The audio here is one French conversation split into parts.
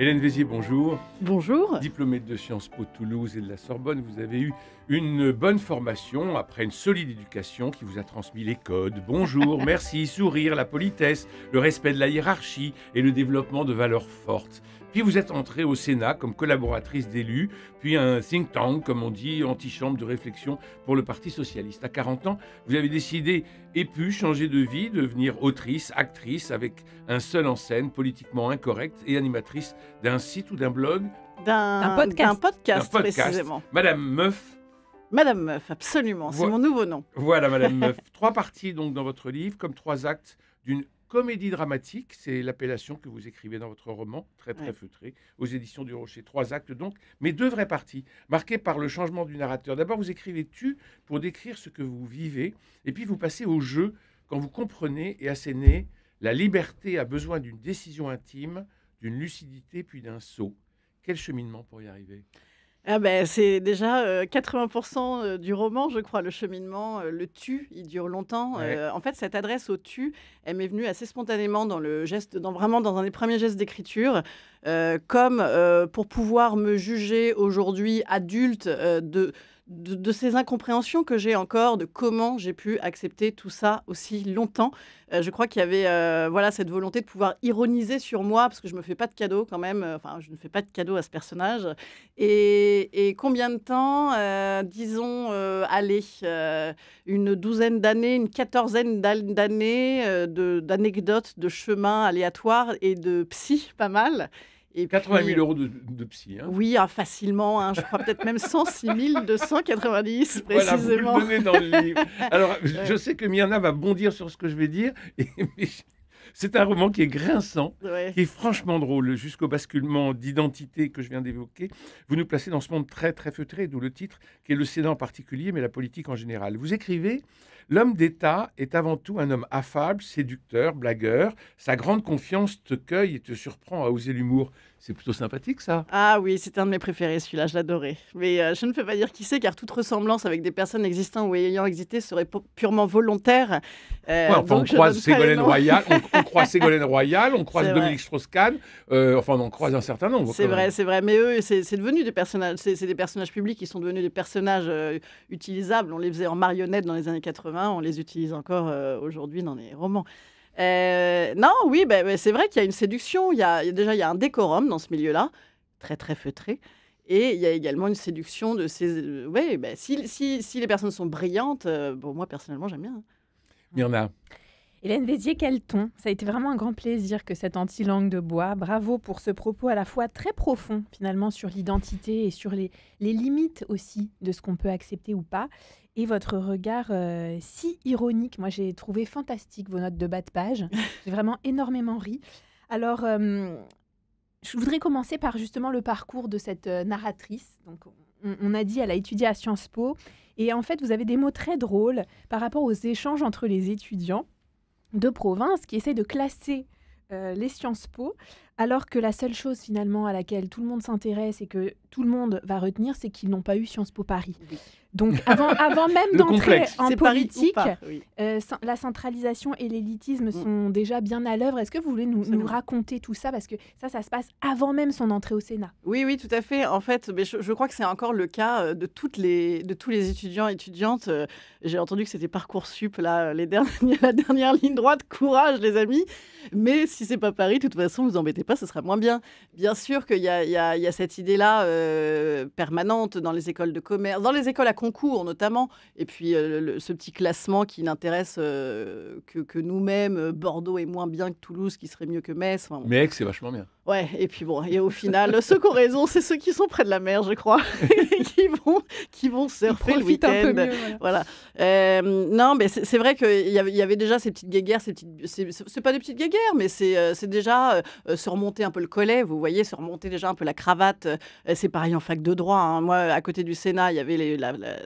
Hélène Vézier, bonjour. Bonjour. Diplômée de Sciences Po Toulouse et de la Sorbonne, vous avez eu une bonne formation après une solide éducation qui vous a transmis les codes. Bonjour, merci, sourire, la politesse, le respect de la hiérarchie et le développement de valeurs fortes. Puis vous êtes entrée au Sénat comme collaboratrice d'élus, puis un think tank, comme on dit, antichambre de réflexion pour le Parti socialiste. À 40 ans, vous avez décidé et pu changer de vie, devenir autrice, actrice, avec un seul en scène, politiquement incorrect, et animatrice d'un site ou d'un blog D'un podcast. précisément. Madame Meuf. Madame Meuf, absolument, c'est mon nouveau nom. Voilà, Madame Meuf. trois parties donc dans votre livre, comme trois actes d'une Comédie dramatique, c'est l'appellation que vous écrivez dans votre roman, très très feutré, aux éditions du Rocher. Trois actes donc, mais deux vraies parties, marquées par le changement du narrateur. D'abord, vous écrivez tu pour décrire ce que vous vivez, et puis vous passez au jeu quand vous comprenez et assénez la liberté a besoin d'une décision intime, d'une lucidité, puis d'un saut. Quel cheminement pour y arriver ah ben, c'est déjà 80% du roman, je crois, le cheminement, le tu, il dure longtemps. en fait, cette adresse au tu, elle m'est venue assez spontanément dans le geste, dans, vraiment dans un des premiers gestes d'écriture, comme pour pouvoir me juger aujourd'hui adulte de de, ces incompréhensions que j'ai encore, de comment j'ai pu accepter tout ça aussi longtemps. Euh, je crois qu'il y avait euh, voilà cette volonté de pouvoir ironiser sur moi, parce que je ne me fais pas de cadeau quand même, euh, enfin je ne fais pas de cadeau à ce personnage. Et, combien de temps, disons, allez, une douzaine d'années, une quatorzaine d'années d'anecdotes, de chemins aléatoires et de psy, pas mal. 80 000 euros de, psy. Hein. Oui, ah, facilement. Hein. je crois peut-être même 106 290 précisément. Voilà, vous dans le livre. Alors, je sais que Myrna va bondir sur ce que je vais dire. Et, c'est un roman qui est grinçant, qui est franchement drôle, jusqu'au basculement d'identité que je viens d'évoquer. Vous nous placez dans ce monde très, très feutré, d'où le titre, qui est le Sénat en particulier, mais la politique en général. Vous écrivez L'homme d'État est avant tout un homme affable, séducteur, blagueur. Sa grande confiance te cueille et te surprend à oser l'humour. C'est plutôt sympathique, ça. Ah oui, c'est un de mes préférés, celui-là, je l'adorais. Mais euh, je ne peux pas dire qui c'est, car toute ressemblance avec des personnes existant ou ayant existé serait purement volontaire. Euh, on, croise Ségolène Royal, on, croise Dominique Strauss-Kahn, euh, enfin, on croise un certain nombre. C'est vrai, c'est vrai. Mais eux, c'est devenu des personnages, c'est des personnages publics qui sont devenus des personnages utilisables. On les faisait en marionnettes dans les années 80, on les utilise encore aujourd'hui dans les romans. Euh, non, oui, ben, ben, c'est vrai qu'il y a une séduction. Il y a, déjà, il y a un décorum dans ce milieu-là, très très feutré. Et il y a également une séduction de ces. Euh, oui, ben, si, les personnes sont brillantes, euh, bon, moi personnellement, j'aime bien. Myrna. Hein. Hélène vézier quel ton Ça a été vraiment un grand plaisir que cette anti-langue de bois. Bravo pour ce propos à la fois très profond, finalement, sur l'identité et sur les limites aussi de ce qu'on peut accepter ou pas et votre regard euh, si ironique. Moi, j'ai trouvé fantastique vos notes de bas de page. j'ai vraiment énormément ri. Alors, euh, je voudrais commencer par justement le parcours de cette euh, narratrice. Donc, on, a dit, elle a étudié à Sciences Po. Et en fait, vous avez des mots très drôles par rapport aux échanges entre les étudiants de province qui essaient de classer les Sciences Po. Alors que la seule chose finalement à laquelle tout le monde s'intéresse et que tout le monde va retenir, c'est qu'ils n'ont pas eu Sciences Po Paris. Donc avant, même d'entrer en politique, euh, la centralisation et l'élitisme mm. sont déjà bien à l'œuvre. Est-ce que vous voulez nous, raconter tout ça Parce que ça, ça se passe avant même son entrée au Sénat. Oui, oui, tout à fait. En fait, je, crois que c'est encore le cas euh, de, tous les étudiants et étudiantes. Euh, j'ai entendu que c'était Parcoursup, là, les dernières, la dernière ligne droite. Courage, les amis. Mais si c'est pas Paris, de toute façon, vous embêtez ce serait moins bien. Bien sûr qu'il y, y, a, cette idée-là euh, permanente dans les écoles de commerce, dans les écoles à concours notamment, et puis euh, ce petit classement qui n'intéresse euh, que, nous-mêmes. Bordeaux est moins bien que Toulouse, qui serait mieux que Metz. Enfin, Mais c'est vachement bien. Ouais, et puis bon, et au final, ceux qui ont raison, c'est ceux qui sont près de la mer, je crois, qui vont, qui vont surfer le week-end. voilà. Euh, non, mais c'est, vrai qu'il y, avait, il y avait déjà ces petites guéguerres, ces petites, c'est, pas des petites guéguerres, mais c'est, euh, c'est déjà euh, se remonter un peu le collet, vous voyez, se remonter déjà un peu la cravate. C'est pareil en fac de droit. Hein. Moi, à côté du Sénat, il y avait les,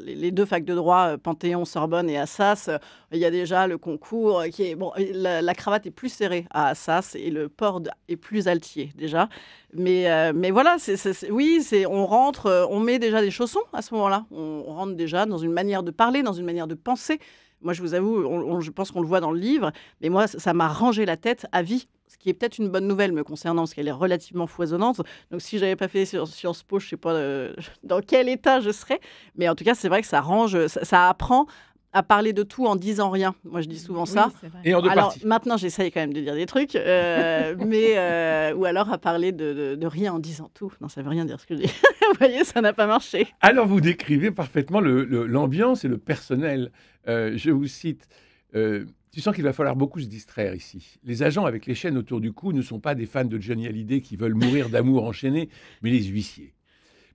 les, deux facs de droit, Panthéon, Sorbonne et Assas. Il y a déjà le concours qui est bon, la cravate est plus serrée à Assas et le port est plus altier déjà. Mais, euh, mais voilà, c'est, oui, c'est, on rentre, euh, on met déjà des chaussons à ce moment-là. On, rentre déjà dans une manière de parler, dans une manière de penser. Moi, je vous avoue, je pense qu'on le voit dans le livre, mais moi, ça, m'a rangé la tête à vie ce qui est peut-être une bonne nouvelle me concernant, parce qu'elle est relativement foisonnante. Donc si j'avais pas fait Sciences Po, je ne sais pas euh, dans quel état je serais. Mais en tout cas, c'est vrai que ça range, ça apprend à parler de tout en disant rien. Moi, je dis souvent ça. et en deux alors, parties. Maintenant, j'essaye quand même de dire des trucs, euh, mais euh, ou alors à parler de, rien en disant tout. Non, ça veut rien dire ce que je dis. vous voyez, ça n'a pas marché. Alors, vous décrivez parfaitement l'ambiance le, et le personnel. Euh, je vous cite. Tu sens qu'il va falloir beaucoup se distraire ici. Les agents avec les chaînes autour du cou ne sont pas des fans de Johnny Hallyday qui veulent mourir d'amour enchaîné, mais les huissiers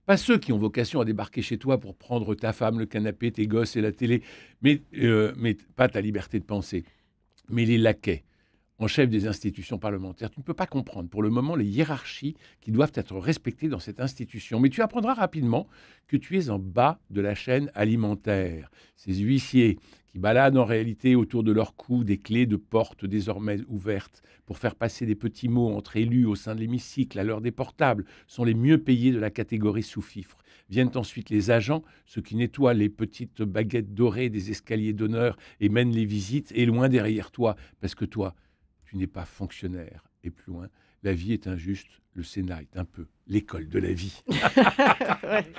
pas ceux qui ont vocation à débarquer chez toi pour prendre ta femme, le canapé, tes gosses et la télé, mais, euh, mais pas ta liberté de penser, mais les laquais, en chef des institutions parlementaires, tu ne peux pas comprendre pour le moment les hiérarchies qui doivent être respectées dans cette institution. Mais tu apprendras rapidement que tu es en bas de la chaîne alimentaire. Ces huissiers qui baladent en réalité autour de leur cou des clés de porte désormais ouvertes pour faire passer des petits mots entre élus au sein de l'hémicycle à l'heure des portables sont les mieux payés de la catégorie sous-fifre. Viennent ensuite les agents, ceux qui nettoient les petites baguettes dorées des escaliers d'honneur et mènent les visites et loin derrière toi, parce que toi, tu n'es pas fonctionnaire. Et plus loin, la vie est injuste, le Sénat est un peu l'école de la vie.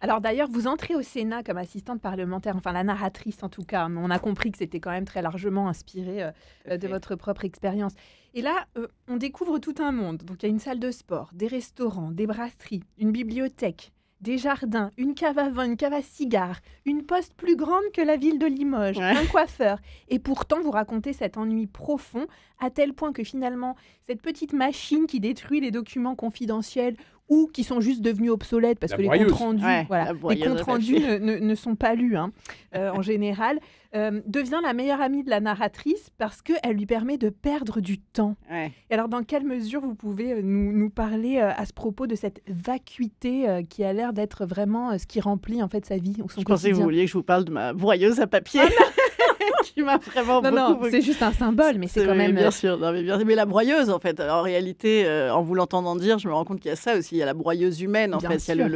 Alors d'ailleurs, vous entrez au Sénat comme assistante parlementaire, enfin la narratrice en tout cas. On a compris que c'était quand même très largement inspiré euh, de votre propre expérience. Et là, euh, on découvre tout un monde. Donc il y a une salle de sport, des restaurants, des brasseries, une bibliothèque, des jardins, une cave à vin, une cave à cigares, une poste plus grande que la ville de Limoges, un coiffeur. Et pourtant, vous racontez cet ennui profond, à tel point que finalement, cette petite machine qui détruit les documents confidentiels ou qui sont juste devenus obsolètes parce que les comptes rendus, ne, sont pas lus hein, euh, en général. Euh, devient la meilleure amie de la narratrice parce qu'elle lui permet de perdre du temps. Et alors, dans quelle mesure vous pouvez euh, nous, parler euh, à ce propos de cette vacuité qui a l'air d'être vraiment ce qui remplit en fait sa vie Je pensais que vous vouliez que je vous parle de ma voyeuse à papier. Ah qui m'a vraiment beaucoup... c'est juste un symbole, mais c'est quand même... Euh, bien sûr, mais, la broyeuse, en fait, en réalité, euh, en vous l'entendant dire, je me rends compte qu'il y a ça aussi, il y a la broyeuse humaine, en fait, il y a le,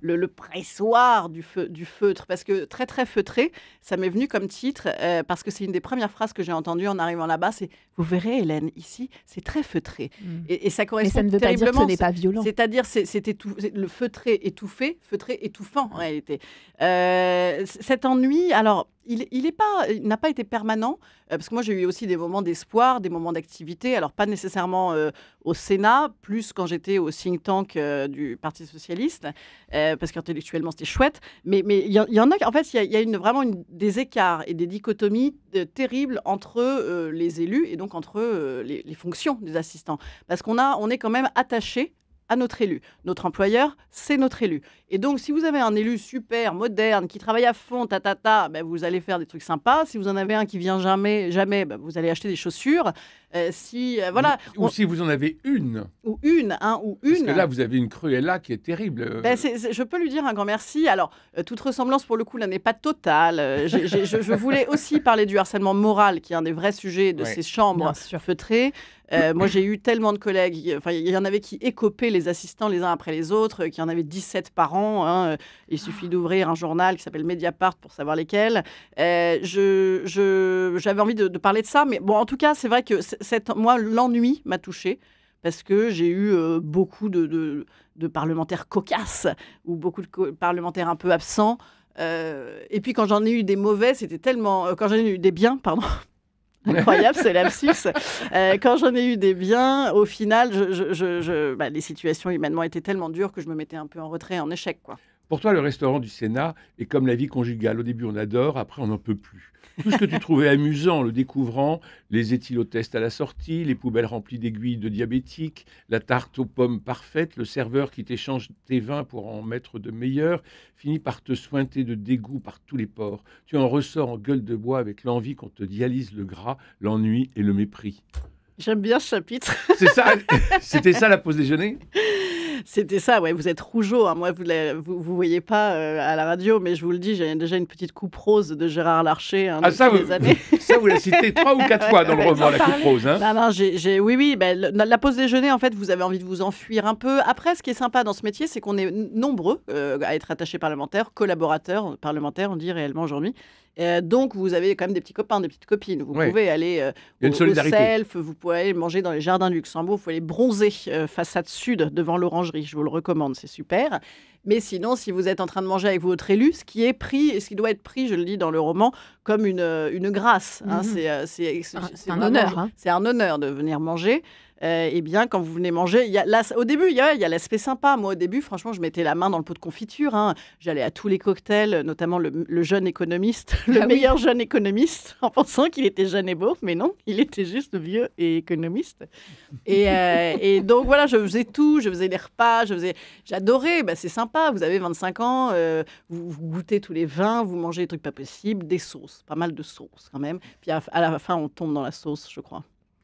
le, pressoir du, feu, du feutre, parce que très, très feutré, ça m'est venu comme titre, euh, parce que c'est une des premières phrases que j'ai entendues en arrivant là-bas, c'est « Vous verrez, Hélène, ici, c'est très feutré. Mm. Et, ça correspond mais ça ne veut terriblement... Pas dire que ce n'est pas violent. C'est-à-dire, c'était le feutré étouffé, feutré étouffant, en réalité. cet ennui, alors, il n'est pas n'a pas été permanent, euh, parce que moi j'ai eu aussi des moments d'espoir, des moments d'activité, alors pas nécessairement euh, au Sénat, plus quand j'étais au think tank euh, du Parti socialiste, parce qu'intellectuellement c'était chouette, mais il mais y, y, en a, en fait, il y, a, une, vraiment des écarts et des dichotomies terribles entre les élus et donc entre les, les fonctions des assistants, parce qu'on a, on est quand même attaché à notre élu. Notre employeur, c'est notre élu. Et donc, si vous avez un élu super, moderne, qui travaille à fond, tatata, ta, ben, vous allez faire des trucs sympas. Si vous en avez un qui vient jamais, jamais, ben, vous allez acheter des chaussures. Euh, si, euh, voilà, ou si vous en avez une. Ou une, hein, ou une. Parce que là, vous avez une Cruella qui est terrible. Euh. Ben, je peux lui dire un grand merci. Alors, toute ressemblance, pour le coup, là, n'est pas totale. je, voulais aussi parler du harcèlement moral, qui est un des vrais sujets de ces chambres surfeutrées. Euh, moi, j'ai eu tellement de collègues, enfin, il y en avait qui écopaient les assistants les uns après les autres, euh, qui en avaient 17 par an. Hein, euh, il suffit d'ouvrir un journal qui s'appelle Mediapart pour savoir lesquels. je, j'avais envie de, parler de ça, mais bon, en tout cas, c'est vrai que cette, moi, l'ennui m'a touchée parce que j'ai eu beaucoup de, de, parlementaires cocasses ou beaucoup de parlementaires un peu absents. et puis quand j'en ai eu des mauvais, c'était tellement. quand j'en ai eu des biens, pardon, Incroyable c'est lapsus. Euh, quand j'en ai eu des biens, au final, bah, les situations humainement étaient tellement dures que je me mettais un peu en retrait, en échec. quoi. Pour toi, le restaurant du Sénat est comme la vie conjugale. Au début, on adore, après, on n'en peut plus. Tout ce que tu trouvais amusant, le découvrant, les éthylotests à la sortie, les poubelles remplies d'aiguilles de diabétiques, la tarte aux pommes parfaite, le serveur qui t'échange tes vins pour en mettre de meilleurs, finit par te sointer de dégoût par tous les pores. Tu en ressors en gueule de bois avec l'envie qu'on te dialyse le gras, l'ennui et le mépris. J'aime bien ce chapitre. C'est ça, c'était ça la pause déjeuner C'était ça, ouais. Vous êtes rougeau. Hein. Moi, vous ne vous, voyez pas euh, à la radio, mais je vous le dis, j'ai déjà une petite coupe rose de Gérard Larcher. Hein, ah, ça vous, ça, vous la citez trois ou quatre fois dans le roman, la coupe rose. Hein. Non, oui, oui. Ben, la pause déjeuner, en fait, vous avez envie de vous enfuir un peu. Après, ce qui est sympa dans ce métier, c'est qu'on est nombreux euh, à être attachés parlementaires, collaborateurs parlementaires, on dit réellement aujourd'hui. Euh, donc, vous avez quand même des petits copains, des petites copines. Vous pouvez aller euh, au, self, vous pouvez aller manger dans les jardins du Luxembourg, vous pouvez bronzer euh, façade sud devant l'orangerie. Je vous le recommande, c'est super. Mais sinon, si vous êtes en train de manger avec votre élu, ce qui est pris, ce qui doit être pris, je le dis dans le roman, comme une, grâce. Hein. Mhm. C'est un, honneur. Hein. C'est un honneur de venir manger eh bien, quand vous venez manger, y au début, il y a, l'aspect sympa. Moi, au début, franchement, je mettais la main dans le pot de confiture. Hein. J'allais à tous les cocktails, notamment le, jeune économiste, le ah meilleur jeune économiste, en pensant qu'il était jeune et beau, mais non, il était juste vieux et économiste. Et, euh, donc, voilà, je faisais tout. Je faisais les repas, je faisais... j'adorais. Bah, c'est sympa. Vous avez 25 ans, euh, vous, goûtez tous les vins, vous mangez des trucs pas possibles, des sauces, pas mal de sauces quand même. Puis à la fin, on tombe dans la sauce, je crois.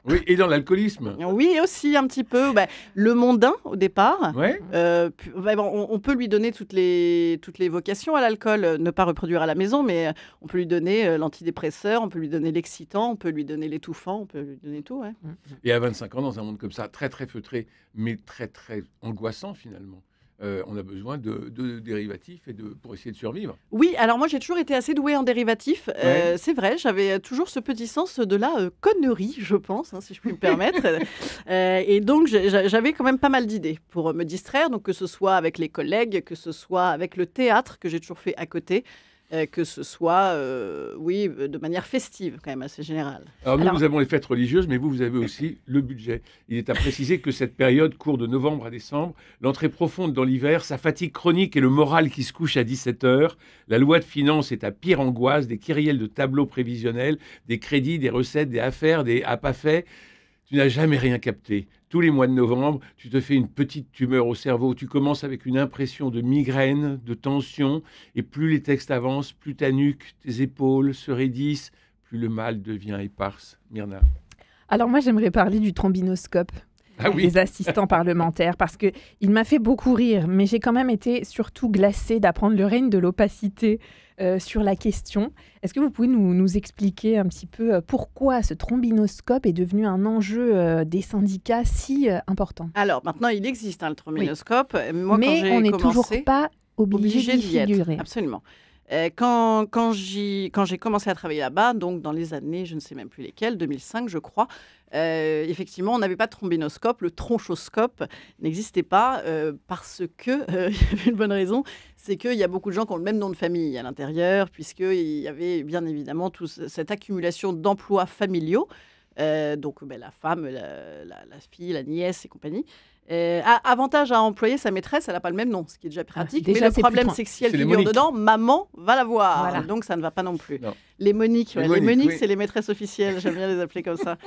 Oui, et dans l'alcoolisme. Oui, aussi un petit peu. Bah, le mondain au départ. Euh, bah, on, peut lui donner toutes les, toutes les vocations à l'alcool, euh, ne pas reproduire à la maison, mais euh, on peut lui donner l'antidépresseur, on peut lui donner l'excitant, on peut lui donner l'étouffant, on peut lui donner tout. Et à 25 ans, dans un monde comme ça, très très feutré, mais très très angoissant finalement. Euh, on a besoin de, dérivatifs et de, pour essayer de survivre. Oui, alors moi j'ai toujours été assez douée en dérivatifs. Euh, c'est vrai, j'avais toujours ce petit sens de la euh, connerie, je pense, hein, si je puis me permettre. et donc j'avais quand même pas mal d'idées pour me distraire, donc que ce soit avec les collègues, que ce soit avec le théâtre que j'ai toujours fait à côté. Euh, que ce soit, euh, oui, de manière festive, quand même, assez générale. Alors, nous, nous avons les fêtes religieuses, mais vous, vous avez aussi le budget. Il est à préciser que cette période court de novembre à décembre, l'entrée profonde dans l'hiver, sa fatigue chronique et le moral qui se couche à 17 heures. La loi de finances est à pire angoisse, des kyriels de tableaux prévisionnels, des crédits, des recettes, des affaires, des à pas faits tu n'as jamais rien capté. Tous les mois de novembre, tu te fais une petite tumeur au cerveau. Tu commences avec une impression de migraine, de tension, et plus les textes avancent, plus ta nuque, tes épaules se raidissent, plus le mal devient éparse. Myrna. Alors moi, j'aimerais parler du trombinoscope les ah assistants parlementaires, parce que il m'a fait beaucoup rire, mais j'ai quand même été surtout glacée d'apprendre le règne de l'opacité euh, sur la question. Est-ce que vous pouvez nous, expliquer un petit peu euh, pourquoi ce trombinoscope est devenu un enjeu euh, des syndicats si important Alors maintenant, il existe un hein, le trombinoscope. mais on n'est toujours pas obligé, de d'y figurer. absolument. Euh, quand, quand j'ai commencé à travailler là-bas, donc dans les années, je ne sais même plus lesquelles, 2005 je crois, euh, effectivement, on n'avait pas de trombinoscope, le tronchoscope n'existait pas euh, parce que, y avait une bonne raison, c'est qu'il y a beaucoup de gens qui ont le même nom de famille à l'intérieur, puisqu'il y avait bien évidemment toute cette accumulation d'emplois familiaux. donc ben, la femme, la, fille, la nièce et compagnie. Euh, avantage à employer sa maîtresse, elle n'a pas le même nom, ce qui est déjà ah, pratique. mais le problème sexuel figure dedans, maman va la voir. Donc ça ne va pas non plus. Les Moniques, les, Moniques, c'est les maîtresses officielles, j'aime bien les appeler comme ça.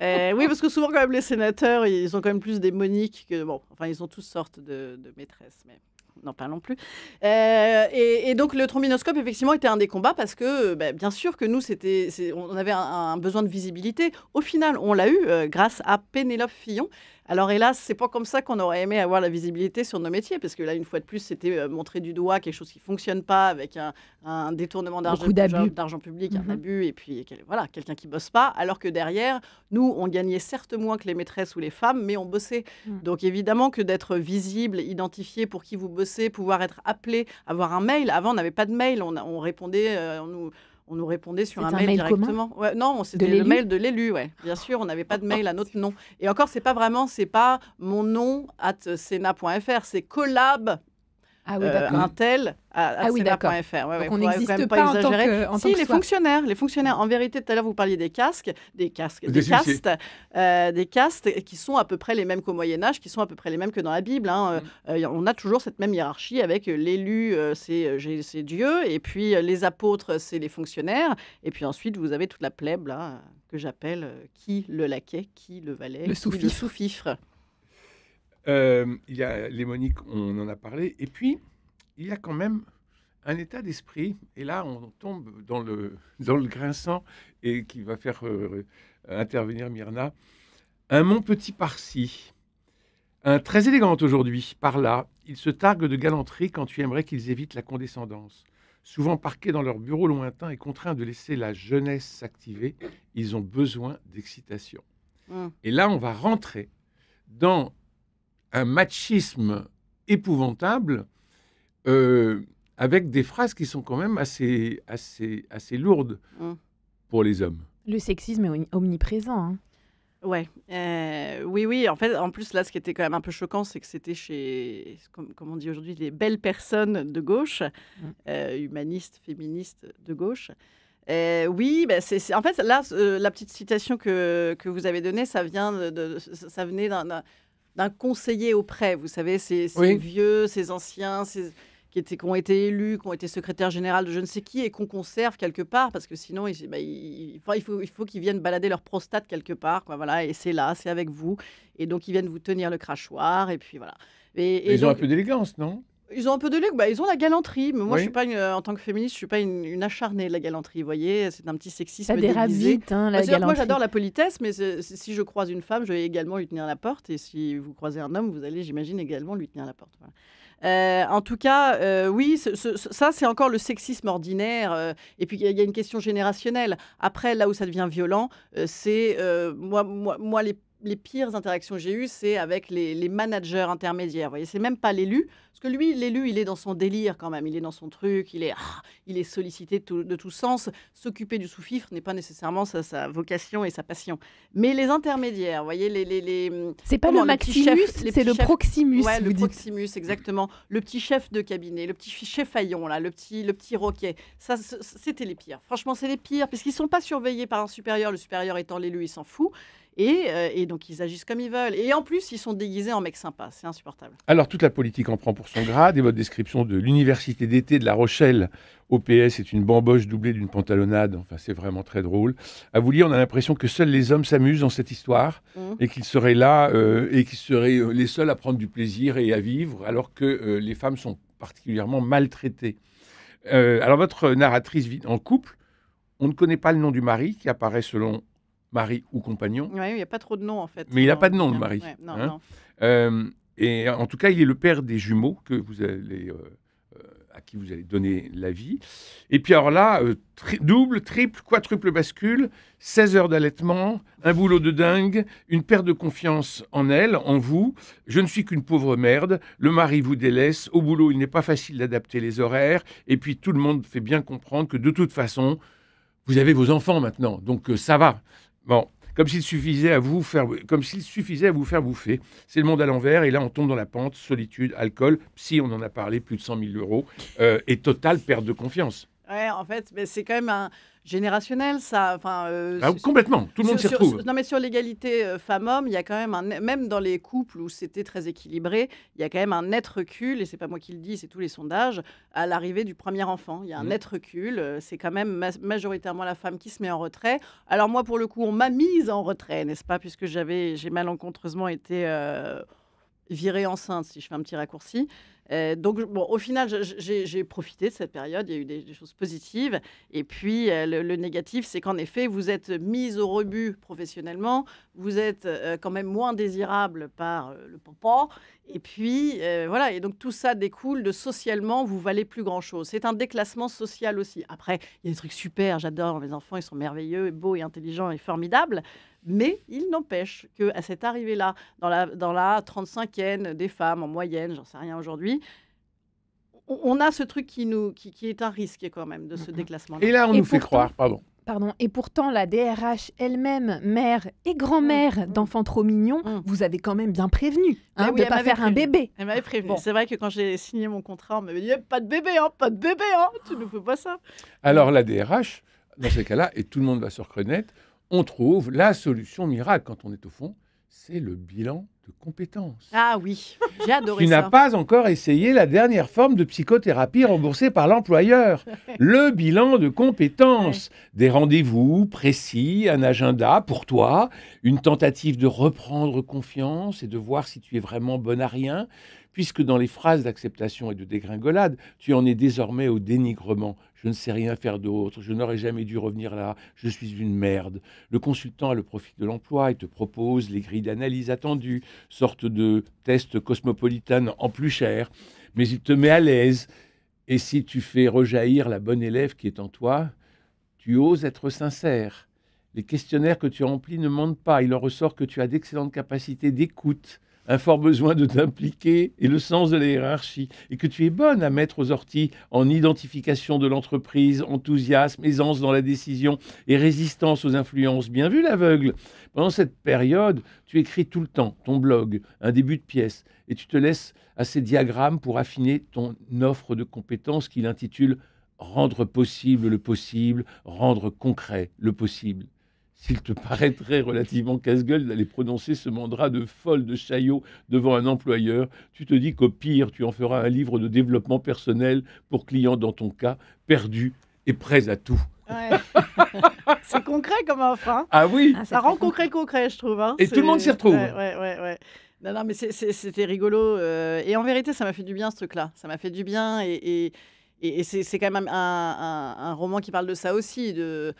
Euh, oui, parce que souvent, quand même, les sénateurs, ils ont quand même plus des Moniques que. Bon, enfin, ils ont toutes sortes de, maîtresses, mais n'en parlons plus. Euh, et, donc le trombinoscope, effectivement, était un des combats parce que, bah, bien sûr que nous, c'était, on avait un, besoin de visibilité. Au final, on l'a eu grâce à Pénélope Fillon, alors hélas, c'est pas comme ça qu'on aurait aimé avoir la visibilité sur nos métiers, parce que là, une fois de plus, c'était euh, montrer du doigt quelque chose qui fonctionne pas avec un, détournement d'argent public, un mm-hmm. abus, et puis voilà, quelqu'un qui bosse pas, alors que derrière, nous, on gagnait certes moins que les maîtresses ou les femmes, mais on bossait. Mm. Donc évidemment que d'être visible, identifié pour qui vous bossez, pouvoir être appelé, avoir un mail. Avant, on n'avait pas de mail, on, répondait, euh, on nous on nous répondait sur un, mail, directement. non, c'était le mail de l'élu, Bien sûr, on n'avait pas de mail à notre nom. Et encore, c'est pas vraiment, c'est pas mon nom at c'est collab ah oui, euh, à, à ah on n'existe pas, en si, les fonctionnaires, les fonctionnaires. En vérité, tout à l'heure, vous parliez des casques, des casques, des, castes, euh, des castes qui sont à peu près les mêmes qu'au Moyen Âge, qui sont à peu près les mêmes que dans la Bible. Hein, euh, mm. on a toujours cette même hiérarchie avec l'élu, c'est, Dieu, et puis les apôtres, c'est les fonctionnaires, et puis ensuite vous avez toute la plèbe là que j'appelle qui le laquais, qui le valet, le soufifre euh, il y a les moniques, on en a parlé. Et puis, il y a quand même un état d'esprit. Et là, on tombe dans le, dans le grinçant et qui va faire euh, intervenir Myrna. Un mon petit par un très élégant aujourd'hui, par là. Ils se targuent de galanterie quand tu aimerais qu'ils évitent la condescendance. Souvent parqués dans leur bureau lointain et contraints de laisser la jeunesse s'activer, ils ont besoin d'excitation. Mmh. Et là, on va rentrer dans un machisme épouvantable euh, avec des phrases qui sont quand même assez, assez, assez lourdes hum. pour les hommes. Le sexisme est omniprésent. Hein. Ouais, euh, oui, oui. En fait, en plus, là, ce qui était quand même un peu choquant, c'est que c'était chez, comme, on dit aujourd'hui, les belles personnes de gauche, hum. euh, humanistes, féministes de gauche. oui, bah, c'est, en fait, là, la petite citation que, que vous avez donnée, ça, vient de, ça venait d'un, d'un conseiller auprès. Vous savez, ces, vieux, ces anciens, ces, qui, étaient, qui ont été élus, qui ont été secrétaires général de je ne sais qui et qu'on conserve quelque part parce que sinon, bah, il, faut, qu'ils viennent balader leur prostate quelque part. Quoi, voilà, et c'est là, c'est avec vous. Et donc, ils viennent vous tenir le crachoir. Et puis voilà. ils ont un peu d'élégance, non ils ont un peu de luxe, bah, ils ont la galanterie. Mais moi, je suis pas une, euh, en tant que féministe, je suis pas une, acharnée de la galanterie. Vous voyez, c'est un petit sexisme. Ça hein, la bah, galanterie. Moi, j'adore la politesse, mais si je croise une femme, je vais également lui tenir la porte. Et si vous croisez un homme, vous allez, j'imagine, également lui tenir la porte. Euh, en tout cas, euh, oui, ça, c'est encore le sexisme ordinaire. et puis, il y, a une question générationnelle. Après, là où ça devient violent, c'est moi, moi, moi, les les pires interactions que j'ai eues, c'est avec les, managers intermédiaires. Vous voyez, c'est même pas l'élu, parce que lui, l'élu, il est dans son délire quand même, il est dans son truc, il est, ah, il est sollicité de tout, sens. S'occuper du sous-fifre n'est pas nécessairement sa, vocation et sa passion. Mais les intermédiaires, vous voyez, les, les, les c'est pas le Maximus, c'est le Proximus. Ouais, le Proximus, exactement. Le petit chef de cabinet, le petit chef faillon là, le petit, le petit roquet. Ça, c'était les pires. Franchement, c'est les pires, parce qu'ils sont pas surveillés par un supérieur. Le supérieur étant l'élu, il s'en fout. Euh, et, donc ils agissent comme ils veulent. Et en plus, ils sont déguisés en mecs sympas. C'est insupportable. Alors toute la politique en prend pour son grade. Et votre description de l'université d'été de La Rochelle au PS est une bamboche doublée d'une pantalonnade. Enfin, c'est vraiment très drôle. À vous lire, on a l'impression que seuls les hommes s'amusent dans cette histoire mmh. et qu'ils seraient là euh, et qu'ils seraient euh, les seuls à prendre du plaisir et à vivre, alors que les femmes sont particulièrement maltraitées. alors votre narratrice vit en couple. On ne connaît pas le nom du mari qui apparaît selon mari ou compagnon. il n'y a pas trop de noms en fait. Mais il n'a pas de nom de mari. non, hein. non. Euh, et en tout cas, il est le père des jumeaux que vous allez, euh, euh, à qui vous allez donner la vie. Et puis alors là, double, triple, quadruple bascule, 16 heures d'allaitement, un boulot de dingue, une perte de confiance en elle, en vous. Je ne suis qu'une pauvre merde. Le mari vous délaisse. Au boulot, il n'est pas facile d'adapter les horaires. Et puis tout le monde fait bien comprendre que de toute façon, vous avez vos enfants maintenant, donc ça va. Bon, comme s'il suffisait à vous faire, comme s'il suffisait à vous faire bouffer. C'est le monde à l'envers, et là on tombe dans la pente, solitude, alcool, psy, on en a parlé, plus de 100 000 euros, euh, et totale perte de confiance. Ouais, en fait, mais c'est quand même un générationnel, ça. Enfin, euh, ah, complètement, tout le monde s'y retrouve. non, mais sur l'égalité femme euh, femmes il y a quand même un, même dans les couples où c'était très équilibré, il y a quand même un net recul, et c'est pas moi qui le dis, c'est tous les sondages, à l'arrivée du premier enfant. Il y a un mmh. net recul, euh, c'est quand même majoritairement la femme qui se met en retrait. Alors moi, pour le coup, on m'a mise en retrait, n'est-ce pas, puisque j'avais, j'ai malencontreusement été virée enceinte, si je fais un petit raccourci. Euh, donc, bon, au final, j'ai profité de cette période. Il y a eu des, choses positives. Et puis, euh, le, négatif, c'est qu'en effet, vous êtes mise au rebut professionnellement. Vous êtes euh, quand même moins désirable par le papa. Et puis, voilà. Et donc, tout ça découle de socialement, vous valez plus grand-chose. C'est un déclassement social aussi. Après, il y a des trucs super. J'adore mes enfants. Ils sont merveilleux, beaux et intelligents et formidables. Mais il n'empêche qu'à cette arrivée-là, dans la, dans la 35e des femmes en moyenne, j'en sais rien aujourd'hui, on a ce truc qui, nous, qui, est un risque quand même de ce déclassement. Et là, on nous fait croire, pardon. Pardon. Et pourtant, la DRH elle-même, mère et grand-mère mm. d'enfants trop mignons, mm. vous avez quand même bien prévenu hein, de ne pas faire un bébé. Elle m'avait prévenu. C'est vrai que quand j'ai signé mon contrat, on m'avait dit eh, pas de bébé, hein, pas de bébé, hein, tu ne fais pas ça. Alors la DRH, dans ces cas-là, et tout le monde va se reconnaître, on trouve la solution miracle quand on est au fond, c'est le bilan de compétences. Ah oui, j'ai adoré ça. Tu n'as pas encore essayé la dernière forme de psychothérapie remboursée par l'employeur. Le bilan de compétences. Des rendez-vous précis, un agenda pour toi, une tentative de reprendre confiance et de voir si tu es vraiment bon à rien puisque dans les phrases d'acceptation et de dégringolade, tu en es désormais au dénigrement. Je ne sais rien faire d'autre, je n'aurais jamais dû revenir là, je suis une merde. Le consultant a le profit de l'emploi et te propose les grilles d'analyse attendues, sorte de test cosmopolitan en plus cher, mais il te met à l'aise. Et si tu fais rejaillir la bonne élève qui est en toi, tu oses être sincère. Les questionnaires que tu remplis ne mentent pas, il en ressort que tu as d'excellentes capacités d'écoute, un fort besoin de t'impliquer et le sens de la hiérarchie, et que tu es bonne à mettre aux orties en identification de l'entreprise, enthousiasme, aisance dans la décision et résistance aux influences. Bien vu l'aveugle. Pendant cette période, tu écris tout le temps ton blog, un début de pièce, et tu te laisses à ces diagrammes pour affiner ton offre de compétences qu'il intitule Rendre possible le possible, rendre concret le possible s'il te paraîtrait relativement casse-gueule d'aller prononcer ce mandat de folle de Chaillot devant un employeur, tu te dis qu'au pire, tu en feras un livre de développement personnel pour clients dans ton cas, perdu et prêt à tout. c'est concret comme un hein. ah oui ah, Ça rend concret concret, je trouve. Hein. Et tout le monde s'y retrouve. Ouais, ouais, ouais, Non, non, mais c'était rigolo. Euh, et en vérité, ça m'a fait du bien, ce truc-là. Ça m'a fait du bien. Et, c'est quand même un, un, roman qui parle de ça aussi, de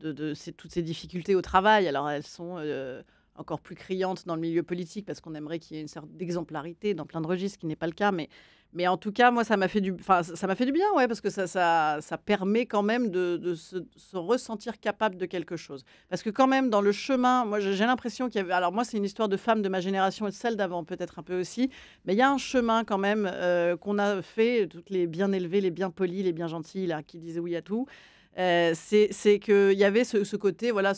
de, toutes ces difficultés au travail. Alors elles sont euh, encore plus criantes dans le milieu politique parce qu'on aimerait qu'il y ait une sorte d'exemplarité dans plein de registres, ce qui n'est pas le cas. Mais, en tout cas, moi, ça m'a fait du, m'a fait du bien, ouais, parce que ça, permet quand même de, se, ressentir capable de quelque chose. Parce que quand même, dans le chemin, moi, j'ai l'impression qu'il y avait. Alors moi, c'est une histoire de femme de ma génération et de celle d'avant, peut-être un peu aussi. Mais il y a un chemin quand même euh, qu'on a fait toutes les bien élevées, les bien polies, les bien gentilles, qui disaient oui à tout. Euh, c'est que il y avait ce, ce côté, voilà,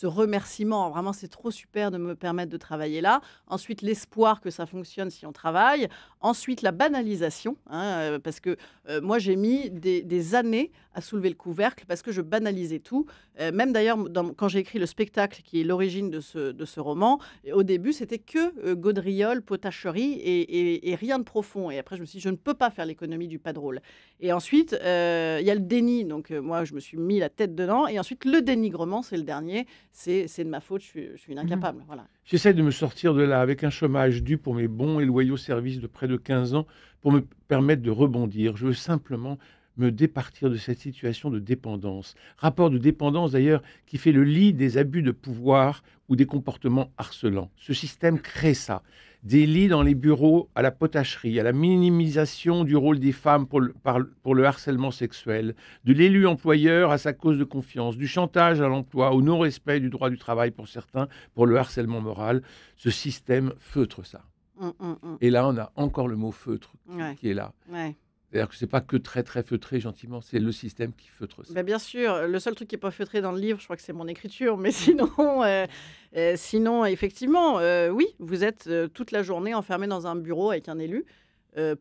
ce remerciement. Vraiment, c'est trop super de me permettre de travailler là. Ensuite, l'espoir que ça fonctionne si on travaille. Ensuite, la banalisation, hein, euh, parce que euh, moi, j'ai mis des, années à soulever le couvercle parce que je banalisais tout. Euh, même d'ailleurs, quand j'ai écrit le spectacle qui est l'origine de ce, de ce roman, au début, c'était que gaudrioles, potacheries potacherie et, et, et, rien de profond. Et après, je me suis dit, je ne peux pas faire l'économie du pas drôle. Et ensuite, il y a le déni. Donc, moi, je me suis mis la tête dedans. Et ensuite, le dénigrement, c'est le dernier c'est de ma faute, je suis, mhm. incapable. Voilà. J'essaie de me sortir de là avec un chômage dû pour mes bons et loyaux services de près de 15 ans pour me permettre de rebondir. Je veux simplement me départir de cette situation de dépendance. Rapport de dépendance d'ailleurs qui fait le lit des abus de pouvoir ou des comportements harcelants. Ce système crée ça des lits dans les bureaux à la potacherie, à la minimisation du rôle des femmes pour le, harcèlement sexuel, de l'élu employeur à sa cause de confiance, du chantage à l'emploi, au non-respect du droit du travail pour certains, pour le harcèlement moral, ce système feutre ça. Hum, hum, hum. Et là, on a encore le mot feutre qui, est là. C'est-à-dire que ce n'est pas que très, très feutré, gentiment, c'est le système qui feutre ça. Bah, bien sûr, le seul truc qui n'est pas feutré dans le livre, je crois que c'est mon écriture, mais sinon, euh, euh, sinon effectivement, euh, oui, vous êtes toute la journée enfermé dans un bureau avec un élu,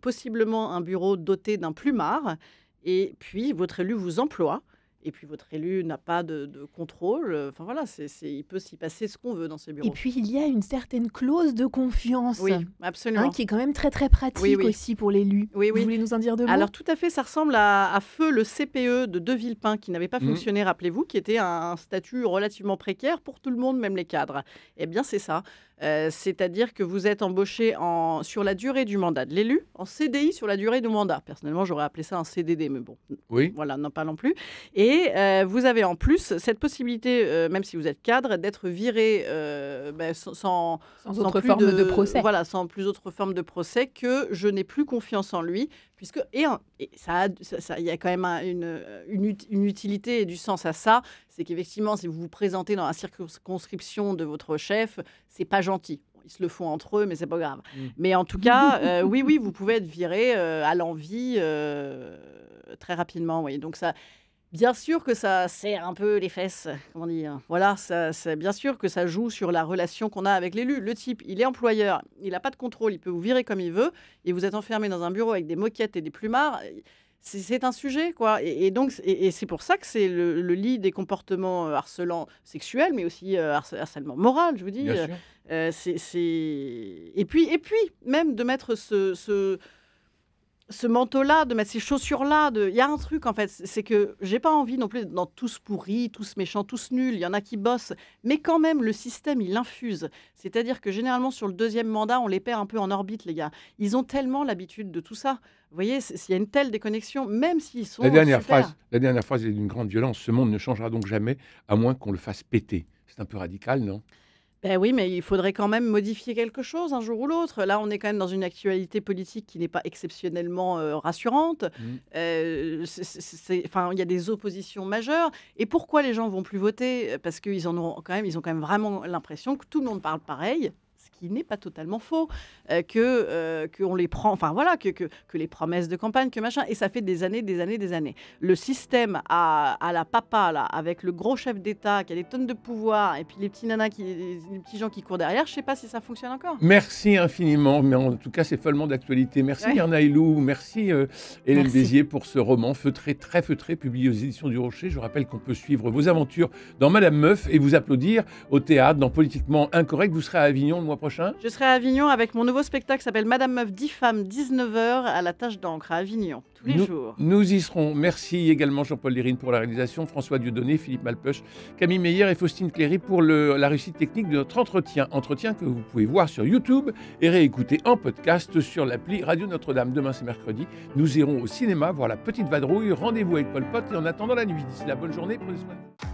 possiblement un bureau doté d'un plumard, et puis votre élu vous emploie et puis votre élu n'a pas de, contrôle. Euh, enfin voilà, c'est il peut s'y passer ce qu'on veut dans ces bureaux. Et puis il y a une certaine clause de confiance. Oui, absolument. Hein, qui est quand même très très pratique aussi pour l'élu. Oui, Vous voulez nous en dire deux mots Alors tout à fait, ça ressemble à, feu le CPE de De Villepin qui n'avait pas mmh. fonctionné, rappelez-vous, qui était un, statut relativement précaire pour tout le monde, même les cadres. Eh bien c'est ça. Euh, c'est-à-dire que vous êtes embauché en, sur la durée du mandat de l'élu, en CDI sur la durée du mandat. Personnellement, j'aurais appelé ça un CDD, mais bon. Oui. Voilà, n'en parlons plus. Et et euh, vous avez en plus cette possibilité, euh, même si vous êtes cadre, d'être viré euh, ben, sans, autre forme de, procès. Voilà, sans plus autre forme de procès que je n'ai plus confiance en lui. Puisque, et, et ça, il y a quand même une, utilité et du sens à ça, c'est qu'effectivement, si vous vous présentez dans la circonscription de votre chef, c'est pas gentil ils se le font entre eux, mais c'est pas grave. Mm. Mais en tout cas, oui, oui, vous pouvez être viré à l'envie très rapidement. Oui. Donc ça, Bien sûr que ça serre un peu les fesses, comment dire. Voilà, ça, bien sûr que ça joue sur la relation qu'on a avec l'élu. Le type, il est employeur, il n'a pas de contrôle, il peut vous virer comme il veut, et vous êtes enfermé dans un bureau avec des moquettes et des plumards. C'est un sujet, quoi. Et, donc, et, c'est pour ça que c'est le, lit des comportements euh, harcelants sexuels, mais aussi euh, harcèlement moral, je vous dis. Euh, c'est et puis, et puis, même de mettre ce, ce ce manteau-là, de mettre ces chaussures-là. De... Il y a un truc, en fait, c'est que j'ai pas envie non plus d'être dans tous pourris, tous méchants, tous nuls. Il y en a qui bossent. Mais quand même, le système, il infuse. C'est-à-dire que généralement, sur le deuxième mandat, on les perd un peu en orbite, les gars. Ils ont tellement l'habitude de tout ça. Vous voyez, s'il y a une telle déconnexion, même s'ils sont. La dernière, phrase, la dernière phrase est d'une grande violence. Ce monde ne changera donc jamais, à moins qu'on le fasse péter. C'est un peu radical, non ben oui, mais il faudrait quand même modifier quelque chose un jour ou l'autre. Là, on est quand même dans une actualité politique qui n'est pas exceptionnellement euh, rassurante. Mmh. Euh, il y a des oppositions majeures. Et pourquoi les gens vont plus voter Parce qu'ils ont quand même, ils ont quand même vraiment l'impression que tout le monde parle pareil qui n'est pas totalement faux, euh, que euh, les prend, enfin voilà, que, que, que, les promesses de campagne, que machin, et ça fait des années, des années, des années. Le système à, à la papa, là, avec le gros chef d'État qui a des tonnes de pouvoir, et puis les petits nanas, qui, les petits gens qui courent derrière, je sais pas si ça fonctionne encore. Merci infiniment, mais en tout cas, c'est follement d'actualité. Merci ouais. merci euh, Hélène pour ce roman feutré, très feutré, publié aux éditions du Rocher. Je rappelle qu'on peut suivre vos aventures dans Madame Meuf et vous applaudir au théâtre, dans Politiquement Incorrect. Vous serez à Avignon le mois prochain. Je serai à Avignon avec mon nouveau spectacle qui s'appelle Madame Meuf 10 femmes 19h à la tâche d'encre à Avignon tous les jours. Nous y serons. Merci également Jean-Paul Lérine pour la réalisation, François Dieudonné, Philippe Malpeuch, Camille Meyer et Faustine Cléry pour la réussite technique de notre entretien. Entretien que vous pouvez voir sur YouTube et réécouter en podcast sur l'appli Radio Notre-Dame. Demain, c'est mercredi. Nous irons au cinéma voir La Petite Vadrouille. Rendez-vous avec Paul Pot et en attendant la nuit. D'ici la bonne journée, prenez soin